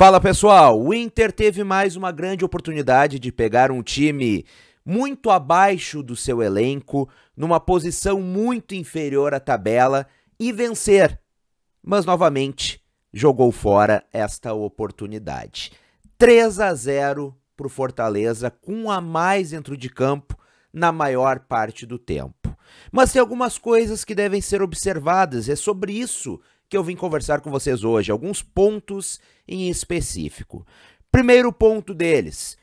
Fala pessoal, o Inter teve mais uma grande oportunidade de pegar um time muito abaixo do seu elenco, numa posição muito inferior à tabela e vencer. Mas novamente jogou fora esta oportunidade. 3 a 0 para o Fortaleza, com um a mais dentro de campo na maior parte do tempo. Mas tem algumas coisas que devem ser observadas, é sobre isso que eu vim conversar com vocês hoje, alguns pontos em específico. Primeiro ponto deles,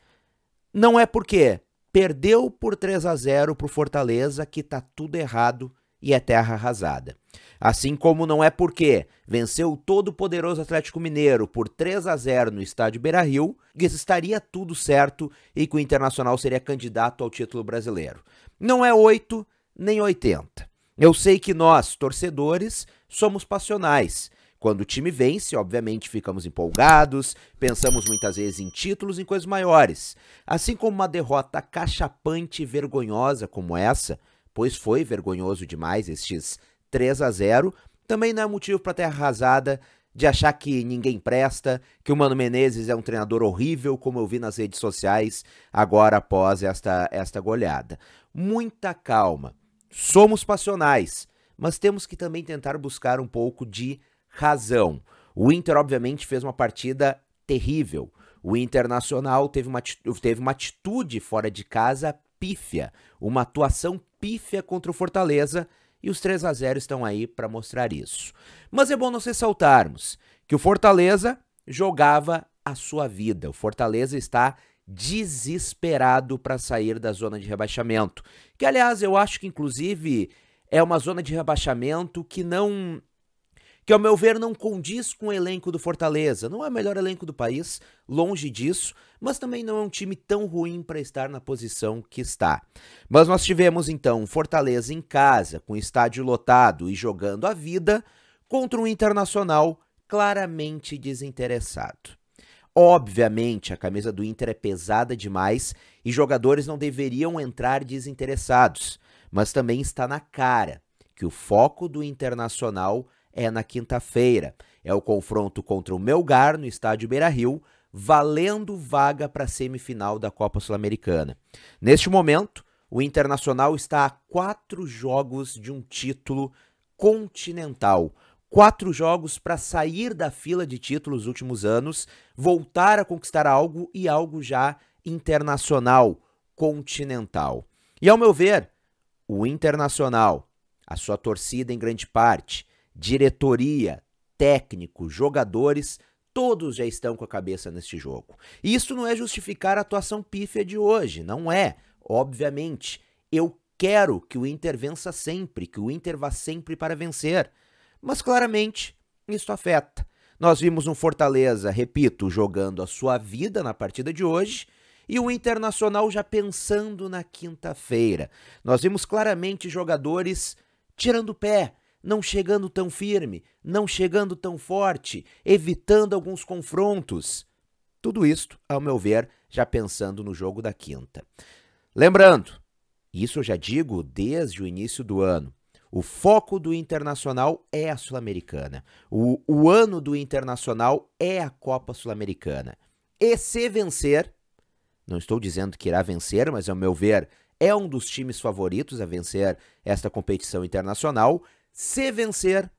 não é porque perdeu por 3 a 0 para o Fortaleza que tá tudo errado e é terra arrasada. Assim como não é porque venceu o todo-poderoso Atlético Mineiro por 3 a 0 no estádio Beira-Rio, estaria tudo certo e que o Internacional seria candidato ao título brasileiro. Não é 8 nem 80. Eu sei que nós, torcedores, somos passionais. Quando o time vence, obviamente ficamos empolgados, pensamos muitas vezes em títulos, e coisas maiores. Assim como uma derrota cachapante e vergonhosa como essa, pois foi vergonhoso demais estes 3 a 0 também não é motivo para ter arrasada de achar que ninguém presta, que o Mano Menezes é um treinador horrível, como eu vi nas redes sociais agora após esta, esta goleada. Muita calma. Somos passionais, mas temos que também tentar buscar um pouco de razão. O Inter, obviamente, fez uma partida terrível. O Internacional teve uma, teve uma atitude fora de casa pífia, uma atuação pífia contra o Fortaleza e os 3 a 0 estão aí para mostrar isso. Mas é bom nós ressaltarmos que o Fortaleza jogava a sua vida. O Fortaleza está desesperado para sair da zona de rebaixamento. Que aliás, eu acho que inclusive é uma zona de rebaixamento que não que ao meu ver não condiz com o elenco do Fortaleza. Não é o melhor elenco do país, longe disso, mas também não é um time tão ruim para estar na posição que está. Mas nós tivemos então Fortaleza em casa, com estádio lotado e jogando a vida, contra um Internacional claramente desinteressado. Obviamente, a camisa do Inter é pesada demais e jogadores não deveriam entrar desinteressados, mas também está na cara que o foco do Internacional é na quinta-feira. É o confronto contra o Melgar no estádio Beira Rio, valendo vaga para a semifinal da Copa Sul-Americana. Neste momento, o Internacional está a quatro jogos de um título continental. Quatro jogos para sair da fila de títulos nos últimos anos, voltar a conquistar algo e algo já internacional, continental. E ao meu ver, o Internacional, a sua torcida em grande parte, diretoria, técnico, jogadores, todos já estão com a cabeça neste jogo. E isso não é justificar a atuação pífia de hoje, não é, obviamente. Eu quero que o Inter vença sempre, que o Inter vá sempre para vencer. Mas claramente, isso afeta. Nós vimos um Fortaleza, repito, jogando a sua vida na partida de hoje e o Internacional já pensando na quinta-feira. Nós vimos claramente jogadores tirando o pé, não chegando tão firme, não chegando tão forte, evitando alguns confrontos. Tudo isto, ao meu ver, já pensando no jogo da quinta. Lembrando, isso eu já digo desde o início do ano. O foco do internacional é a Sul-Americana. O, o ano do internacional é a Copa Sul-Americana. E se vencer, não estou dizendo que irá vencer, mas ao meu ver, é um dos times favoritos a vencer esta competição internacional. Se vencer,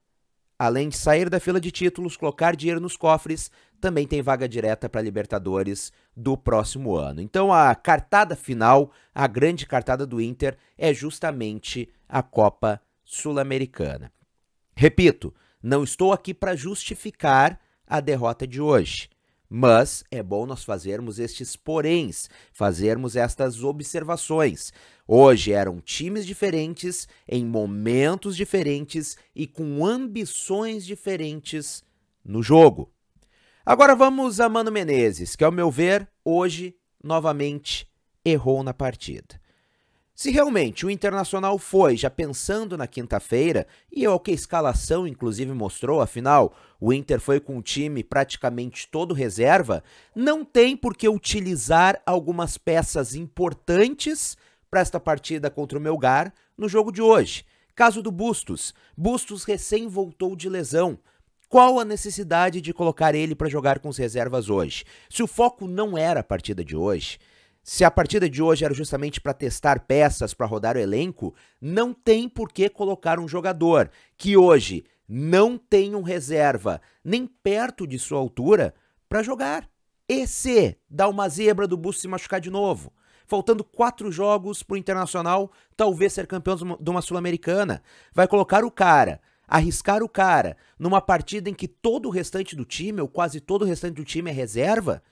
além de sair da fila de títulos, colocar dinheiro nos cofres, também tem vaga direta para Libertadores do próximo ano. Então a cartada final, a grande cartada do Inter é justamente a Copa Sul-Americana. Repito, não estou aqui para justificar a derrota de hoje. Mas é bom nós fazermos estes poréns, fazermos estas observações. Hoje eram times diferentes, em momentos diferentes e com ambições diferentes no jogo. Agora vamos a Mano Menezes, que, ao meu ver, hoje novamente errou na partida. Se realmente o Internacional foi já pensando na quinta-feira, e é o que a escalação inclusive mostrou, afinal, o Inter foi com o time praticamente todo reserva, não tem por que utilizar algumas peças importantes para esta partida contra o Melgar no jogo de hoje. Caso do Bustos. Bustos recém voltou de lesão. Qual a necessidade de colocar ele para jogar com as reservas hoje? Se o foco não era a partida de hoje, se a partida de hoje era justamente para testar peças para rodar o elenco, não tem por que colocar um jogador que hoje não tem um reserva nem perto de sua altura para jogar. E se dá uma zebra do Busto se machucar de novo? Faltando quatro jogos para o Internacional, talvez ser campeão de uma Sul-Americana. Vai colocar o cara arriscar o cara numa partida em que todo o restante do time, ou quase todo o restante do time é reserva,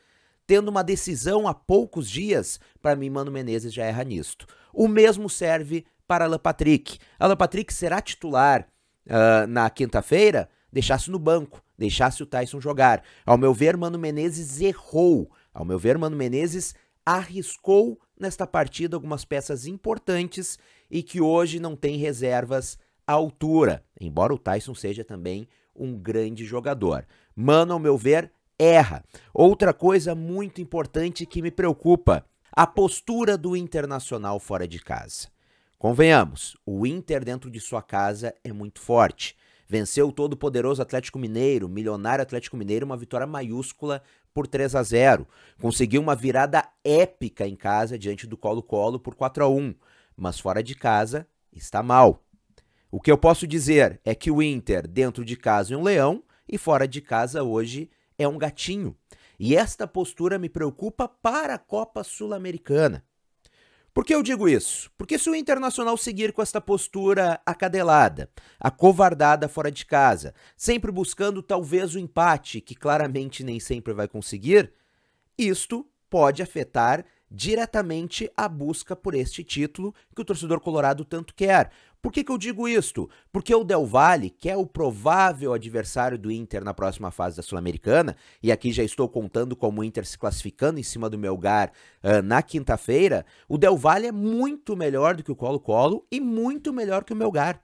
tendo uma decisão há poucos dias, para mim Mano Menezes já erra nisto. O mesmo serve para Alan Patrick. Alan Patrick será titular uh, na quinta-feira? Deixasse no banco, deixasse o Tyson jogar. Ao meu ver, Mano Menezes errou. Ao meu ver, Mano Menezes arriscou nesta partida algumas peças importantes e que hoje não tem reservas à altura, embora o Tyson seja também um grande jogador. Mano, ao meu ver, erra. Outra coisa muito importante que me preocupa: a postura do internacional fora de casa. Convenhamos, o Inter dentro de sua casa é muito forte. Venceu o todo-poderoso Atlético Mineiro, milionário Atlético Mineiro, uma vitória maiúscula por 3 a 0. Conseguiu uma virada épica em casa diante do Colo-Colo por 4 a 1, mas fora de casa está mal. O que eu posso dizer é que o Inter dentro de casa é um leão e fora de casa hoje é um gatinho. E esta postura me preocupa para a Copa Sul-Americana. Por que eu digo isso? Porque se o Internacional seguir com esta postura acadelada, acovardada fora de casa, sempre buscando talvez o empate, que claramente nem sempre vai conseguir, isto pode afetar diretamente a busca por este título que o torcedor colorado tanto quer. Por que, que eu digo isto? Porque o Del Valle, que é o provável adversário do Inter na próxima fase da Sul-Americana, e aqui já estou contando como o Inter se classificando em cima do Melgar uh, na quinta-feira, o Del Valle é muito melhor do que o Colo-Colo e muito melhor que o Melgar.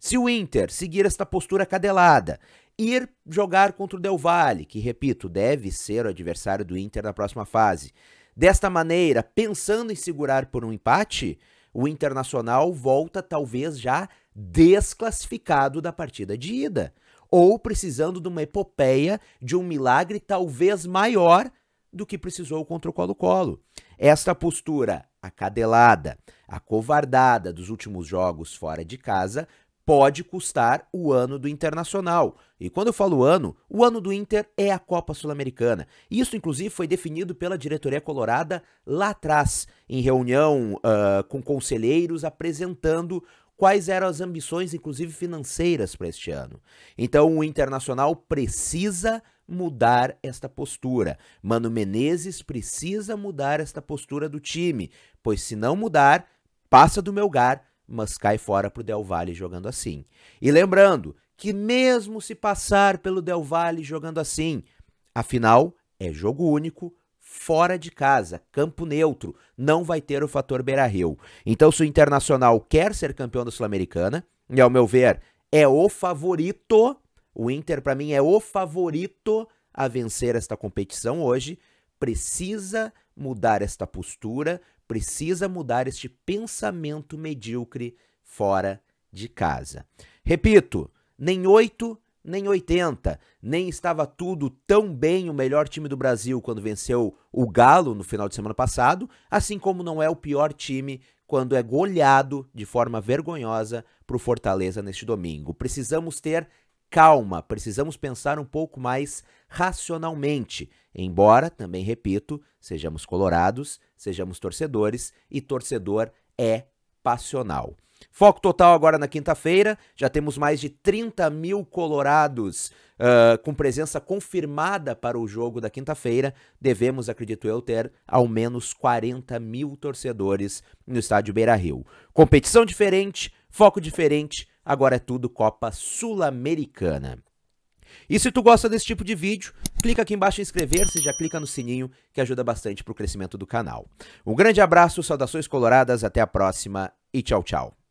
Se o Inter seguir esta postura cadelada, ir jogar contra o Del Valle, que repito, deve ser o adversário do Inter na próxima fase, Desta maneira, pensando em segurar por um empate, o Internacional volta talvez já desclassificado da partida de ida, ou precisando de uma epopeia, de um milagre talvez maior do que precisou contra o Colo-Colo. Esta postura acadelada, acovardada dos últimos jogos fora de casa pode custar o ano do Internacional. E quando eu falo ano, o ano do Inter é a Copa Sul-Americana. Isso, inclusive, foi definido pela diretoria colorada lá atrás, em reunião uh, com conselheiros apresentando quais eram as ambições, inclusive financeiras, para este ano. Então, o Internacional precisa mudar esta postura. Mano Menezes precisa mudar esta postura do time, pois se não mudar, passa do meu lugar mas cai fora para o Del Valle jogando assim. E lembrando que mesmo se passar pelo Del Valle jogando assim, afinal é jogo único, fora de casa, campo neutro, não vai ter o fator Beira-Rio. Então se o Internacional quer ser campeão da Sul-Americana, e ao meu ver, é o favorito, o Inter para mim é o favorito a vencer esta competição hoje, precisa mudar esta postura, precisa mudar este pensamento medíocre fora de casa. Repito, nem 8, nem 80, nem estava tudo tão bem o melhor time do Brasil quando venceu o Galo no final de semana passado, assim como não é o pior time quando é goleado de forma vergonhosa para o Fortaleza neste domingo. Precisamos ter calma, precisamos pensar um pouco mais racionalmente Embora, também repito, sejamos colorados, sejamos torcedores e torcedor é passional. Foco total agora na quinta-feira. Já temos mais de 30 mil colorados uh, com presença confirmada para o jogo da quinta-feira. Devemos, acredito eu, ter ao menos 40 mil torcedores no estádio Beira Rio. Competição diferente, foco diferente. Agora é tudo Copa Sul-Americana. E se tu gosta desse tipo de vídeo, clica aqui embaixo em inscrever-se, já clica no sininho que ajuda bastante pro crescimento do canal. Um grande abraço, saudações coloradas, até a próxima e tchau, tchau.